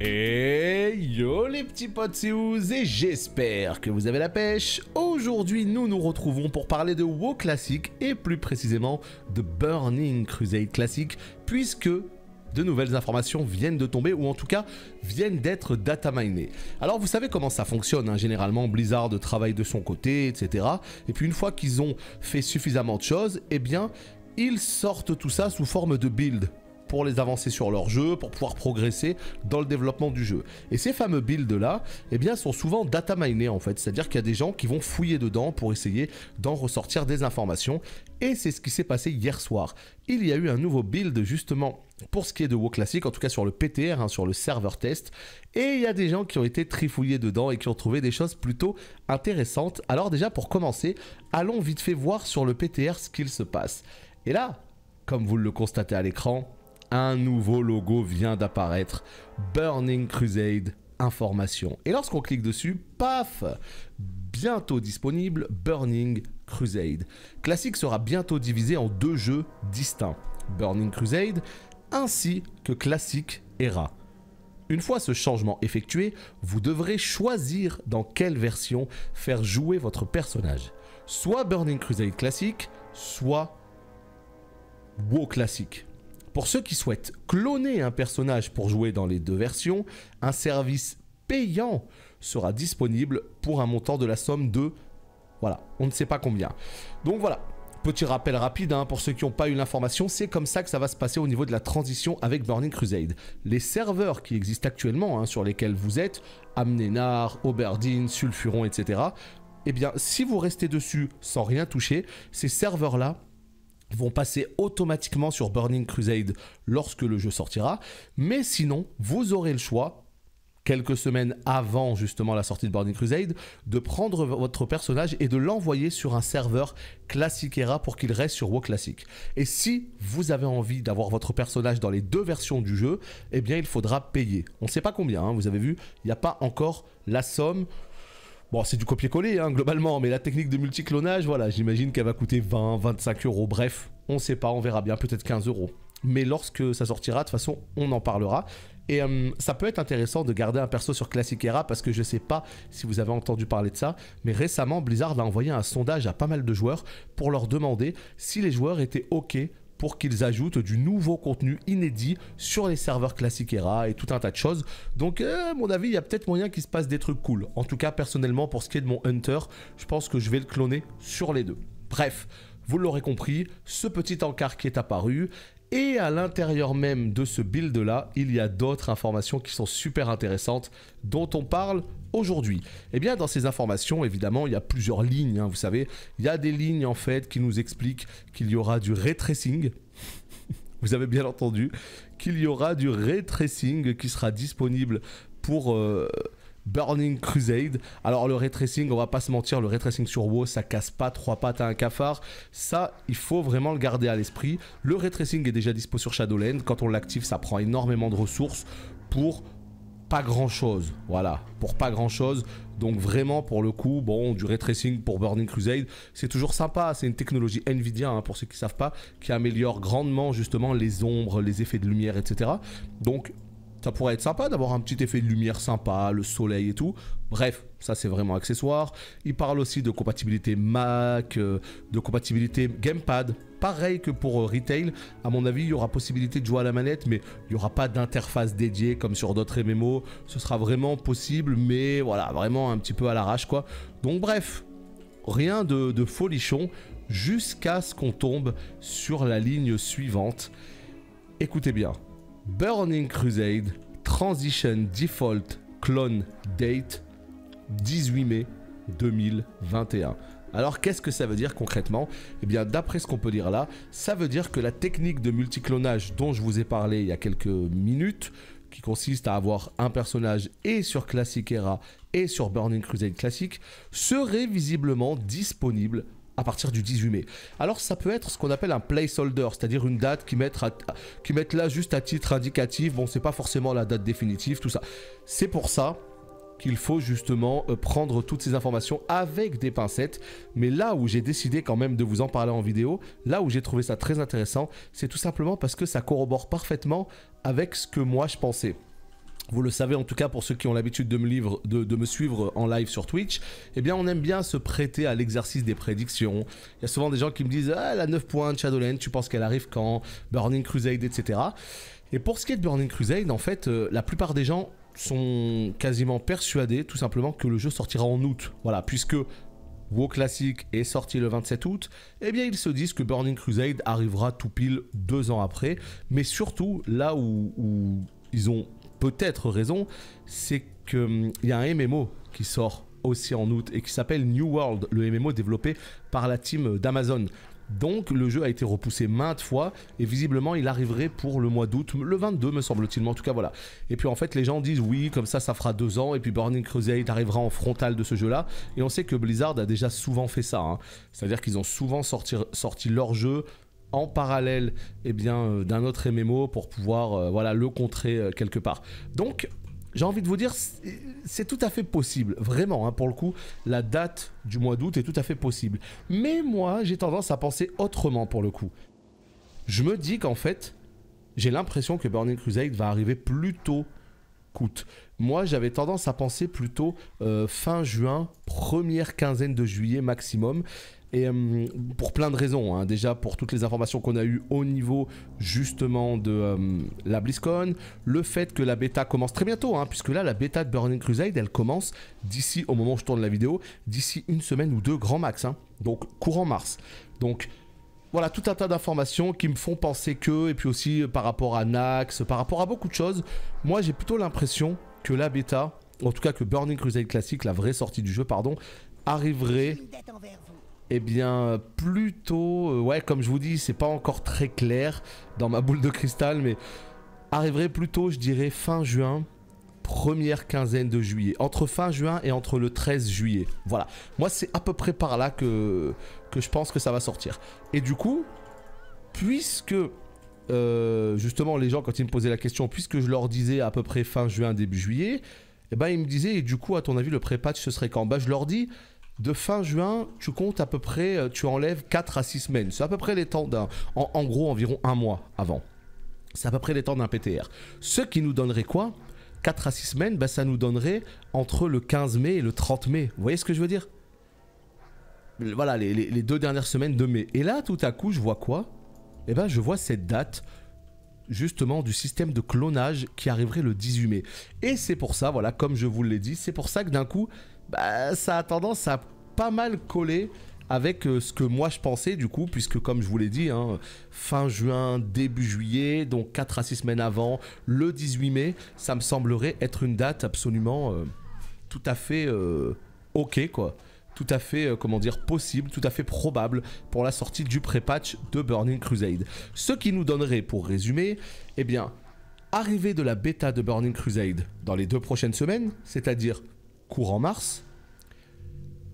Et yo les petits potes, c'est et j'espère que vous avez la pêche. Aujourd'hui, nous nous retrouvons pour parler de WoW Classic et plus précisément de Burning Crusade Classic puisque de nouvelles informations viennent de tomber ou en tout cas viennent d'être data Alors vous savez comment ça fonctionne, hein. généralement Blizzard travaille de son côté, etc. Et puis une fois qu'ils ont fait suffisamment de choses, eh bien ils sortent tout ça sous forme de build pour les avancer sur leur jeu, pour pouvoir progresser dans le développement du jeu. Et ces fameux builds-là, eh bien, sont souvent data minés en fait, c'est-à-dire qu'il y a des gens qui vont fouiller dedans pour essayer d'en ressortir des informations. Et c'est ce qui s'est passé hier soir. Il y a eu un nouveau build justement pour ce qui est de WoW Classic, en tout cas sur le PTR, hein, sur le serveur test. Et il y a des gens qui ont été trifouillés dedans et qui ont trouvé des choses plutôt intéressantes. Alors déjà pour commencer, allons vite fait voir sur le PTR ce qu'il se passe. Et là, comme vous le constatez à l'écran, un nouveau logo vient d'apparaître, Burning Crusade Information. Et lorsqu'on clique dessus, paf Bientôt disponible, Burning Crusade. Classic sera bientôt divisé en deux jeux distincts, Burning Crusade ainsi que Classic Era. Une fois ce changement effectué, vous devrez choisir dans quelle version faire jouer votre personnage. Soit Burning Crusade Classic, soit WoW classique. Pour ceux qui souhaitent cloner un personnage pour jouer dans les deux versions, un service payant sera disponible pour un montant de la somme de... Voilà, on ne sait pas combien. Donc voilà, petit rappel rapide, hein, pour ceux qui n'ont pas eu l'information, c'est comme ça que ça va se passer au niveau de la transition avec Burning Crusade. Les serveurs qui existent actuellement, hein, sur lesquels vous êtes, Amnenar, Oberdin, Sulfuron, etc., eh bien, si vous restez dessus sans rien toucher, ces serveurs-là vont passer automatiquement sur Burning Crusade lorsque le jeu sortira. Mais sinon, vous aurez le choix quelques semaines avant justement la sortie de Burning Crusade, de prendre votre personnage et de l'envoyer sur un serveur classique ERA pour qu'il reste sur WoW classique. Et si vous avez envie d'avoir votre personnage dans les deux versions du jeu, eh bien il faudra payer. On ne sait pas combien, hein, vous avez vu, il n'y a pas encore la somme. Bon, c'est du copier-coller, hein, globalement, mais la technique de multiclonage, voilà, j'imagine qu'elle va coûter 20, 25 euros. Bref, on sait pas, on verra bien, peut-être 15 euros. Mais lorsque ça sortira, de toute façon, on en parlera. Et euh, ça peut être intéressant de garder un perso sur Classic Era parce que je sais pas si vous avez entendu parler de ça, mais récemment Blizzard a envoyé un sondage à pas mal de joueurs pour leur demander si les joueurs étaient OK pour qu'ils ajoutent du nouveau contenu inédit sur les serveurs classiques ERA et tout un tas de choses. Donc, euh, à mon avis, il y a peut-être moyen qu'il se passe des trucs cool. En tout cas, personnellement, pour ce qui est de mon Hunter, je pense que je vais le cloner sur les deux. Bref, vous l'aurez compris, ce petit encart qui est apparu, et à l'intérieur même de ce build-là, il y a d'autres informations qui sont super intéressantes, dont on parle aujourd'hui Eh bien, dans ces informations, évidemment, il y a plusieurs lignes, hein, vous savez. Il y a des lignes, en fait, qui nous expliquent qu'il y aura du retracing. vous avez bien entendu qu'il y aura du retracing qui sera disponible pour euh, Burning Crusade. Alors le retracing, on va pas se mentir, le retracing sur WoW, ça casse pas trois pattes à un cafard. Ça, il faut vraiment le garder à l'esprit. Le retracing est déjà dispo sur Shadowland. Quand on l'active, ça prend énormément de ressources pour pas grand chose. Voilà, pour pas grand chose. Donc vraiment pour le coup, bon, du retracing pour Burning Crusade, c'est toujours sympa. C'est une technologie Nvidia, hein, pour ceux qui savent pas, qui améliore grandement justement les ombres, les effets de lumière, etc. Donc ça pourrait être sympa d'avoir un petit effet de lumière sympa, le soleil et tout. Bref, ça c'est vraiment accessoire. Il parle aussi de compatibilité Mac, euh, de compatibilité Gamepad. Pareil que pour euh, Retail, à mon avis, il y aura possibilité de jouer à la manette, mais il n'y aura pas d'interface dédiée comme sur d'autres MMO. Ce sera vraiment possible, mais voilà, vraiment un petit peu à l'arrache quoi. Donc bref, rien de, de folichon jusqu'à ce qu'on tombe sur la ligne suivante. Écoutez bien. Burning Crusade, Transition Default Clone Date, 18 mai 2021. Alors qu'est-ce que ça veut dire concrètement Eh bien d'après ce qu'on peut dire là, ça veut dire que la technique de multiclonage dont je vous ai parlé il y a quelques minutes, qui consiste à avoir un personnage et sur Classic Era et sur Burning Crusade Classic, serait visiblement disponible à partir du 18 mai. Alors ça peut être ce qu'on appelle un placeholder, c'est-à-dire une date qui met qui là juste à titre indicatif, bon c'est pas forcément la date définitive, tout ça. C'est pour ça qu'il faut justement euh, prendre toutes ces informations avec des pincettes. Mais là où j'ai décidé quand même de vous en parler en vidéo, là où j'ai trouvé ça très intéressant, c'est tout simplement parce que ça corrobore parfaitement avec ce que moi je pensais vous le savez en tout cas pour ceux qui ont l'habitude de, de, me suivre en live sur Twitch, eh bien on aime bien se prêter à l'exercice des prédictions. Il y a souvent des gens qui me disent ah, la 9 points de Shadowlands, tu penses qu'elle arrive quand Burning Crusade, etc. Et pour ce qui est de Burning Crusade, en fait, euh, la plupart des gens sont quasiment persuadés tout simplement que le jeu sortira en août. Voilà, puisque WoW Classic est sorti le 27 août, eh bien ils se disent que Burning Crusade arrivera tout pile deux ans après. Mais surtout, là où, où ils ont peut-être raison, c'est qu'il hum, y a un MMO qui sort aussi en août et qui s'appelle New World, le MMO développé par la team d'Amazon. Donc le jeu a été repoussé maintes fois et visiblement il arriverait pour le mois d'août, le 22 me semble-t-il, en tout cas voilà. Et puis en fait les gens disent oui, comme ça ça fera deux ans et puis Burning Crusade arrivera en frontal de ce jeu-là. Et on sait que Blizzard a déjà souvent fait ça, hein. c'est-à-dire qu'ils ont souvent sorti leur jeu en parallèle eh bien, euh, d'un autre MMO pour pouvoir euh, voilà, le contrer euh, quelque part. Donc, j'ai envie de vous dire, c'est tout à fait possible, vraiment, hein, pour le coup, la date du mois d'août est tout à fait possible. Mais moi, j'ai tendance à penser autrement, pour le coup. Je me dis qu'en fait, j'ai l'impression que Burning Crusade va arriver plus tôt qu'août. Moi, j'avais tendance à penser plutôt euh, fin juin, première quinzaine de juillet maximum. Et euh, pour plein de raisons, hein. déjà pour toutes les informations qu'on a eues au niveau justement de euh, la BlizzCon, le fait que la bêta commence très bientôt, hein, puisque là la bêta de Burning Crusade elle commence d'ici au moment où je tourne la vidéo, d'ici une semaine ou deux grand max, hein. donc courant mars. Donc voilà tout un tas d'informations qui me font penser que, et puis aussi par rapport à Nax, par rapport à beaucoup de choses, moi j'ai plutôt l'impression que la bêta, en tout cas que Burning Crusade Classic, la vraie sortie du jeu, pardon, arriverait eh bien, plutôt, euh, ouais, comme je vous dis, c'est pas encore très clair dans ma boule de cristal, mais arriverait plutôt, je dirais, fin juin, première quinzaine de juillet. Entre fin juin et entre le 13 juillet. Voilà. Moi, c'est à peu près par là que, que je pense que ça va sortir. Et du coup, puisque euh, justement, les gens, quand ils me posaient la question, puisque je leur disais à peu près fin juin, début juillet, Et eh ben, ils me disaient, du coup, à ton avis, le pré ce serait quand Bah Je leur dis, de fin juin, tu comptes à peu près, euh, tu enlèves 4 à 6 semaines. C'est à peu près les temps d'un, en, gros, environ un mois avant. C'est à peu près les temps d'un PTR. Ce qui nous donnerait quoi 4 à 6 semaines, ben, ça nous donnerait entre le 15 mai et le 30 mai. Vous voyez ce que je veux dire Voilà, les deux dernières semaines de mai. Et là, tout à coup, je vois quoi et eh ben, je vois cette date justement du système de clonage qui arriverait le 18 mai. Et c'est pour ça, voilà, comme je vous l'ai dit, c'est pour ça que d'un coup, bah, ça a tendance à pas mal coller avec euh, ce que moi je pensais du coup, puisque comme je vous l'ai dit, hein, fin juin, début juillet, donc 4 à 6 semaines avant, le 18 mai, ça me semblerait être une date absolument euh, tout à fait euh, ok quoi tout à fait, euh, comment dire, possible, tout à fait probable pour la sortie du pré-patch de Burning Crusade. Ce qui nous donnerait, pour résumer, eh bien, arrivée de la bêta de Burning Crusade dans les deux prochaines semaines, c'est-à-dire courant mars,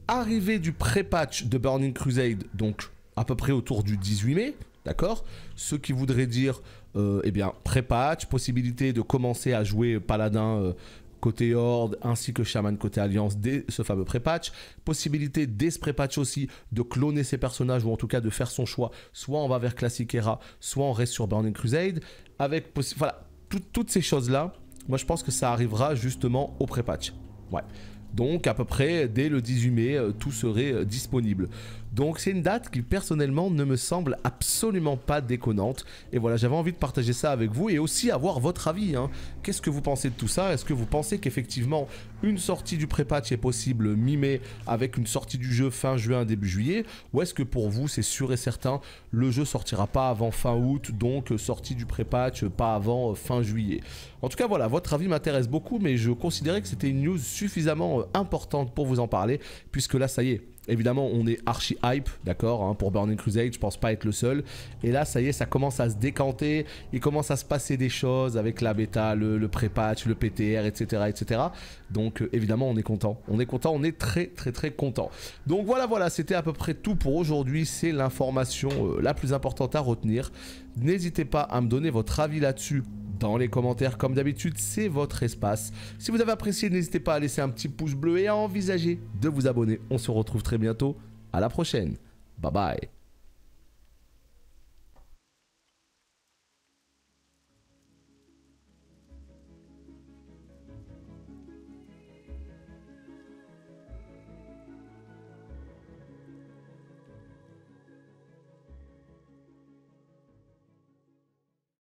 arrivée du pré-patch de Burning Crusade, donc à peu près autour du 18 mai, d'accord Ce qui voudrait dire, euh, eh bien, pré-patch, possibilité de commencer à jouer Paladin euh, côté Horde ainsi que Shaman côté Alliance dès ce fameux pré-patch. Possibilité dès ce pré-patch aussi de cloner ses personnages ou en tout cas de faire son choix. Soit on va vers Classic Era, soit on reste sur Burning Crusade. Avec voilà, toutes ces choses-là, moi je pense que ça arrivera justement au pré-patch. Ouais. Donc à peu près dès le 18 mai, euh, tout serait euh, disponible. Donc c'est une date qui personnellement ne me semble absolument pas déconnante. Et voilà, j'avais envie de partager ça avec vous et aussi avoir votre avis. Hein. Qu'est-ce que vous pensez de tout ça Est-ce que vous pensez qu'effectivement une sortie du pré-patch est possible mi-mai avec une sortie du jeu fin juin, début juillet Ou est-ce que pour vous c'est sûr et certain le jeu sortira pas avant fin août, donc euh, sortie du pré-patch euh, pas avant euh, fin juillet En tout cas voilà, votre avis m'intéresse beaucoup mais je considérais que c'était une news suffisamment importante pour vous en parler puisque là ça y est, Évidemment, on est archi hype, d'accord, hein, pour Burning Crusade, je pense pas être le seul. Et là, ça y est, ça commence à se décanter, il commence à se passer des choses avec la bêta, le, pré-patch, le PTR, etc., etc. Donc, euh, évidemment, on est content. On est content, on est très, très, très content. Donc voilà, voilà, c'était à peu près tout pour aujourd'hui. C'est l'information euh, la plus importante à retenir. N'hésitez pas à me donner votre avis là-dessus dans les commentaires. Comme d'habitude, c'est votre espace. Si vous avez apprécié, n'hésitez pas à laisser un petit pouce bleu et à envisager de vous abonner. On se retrouve très bientôt. À la prochaine. Bye bye.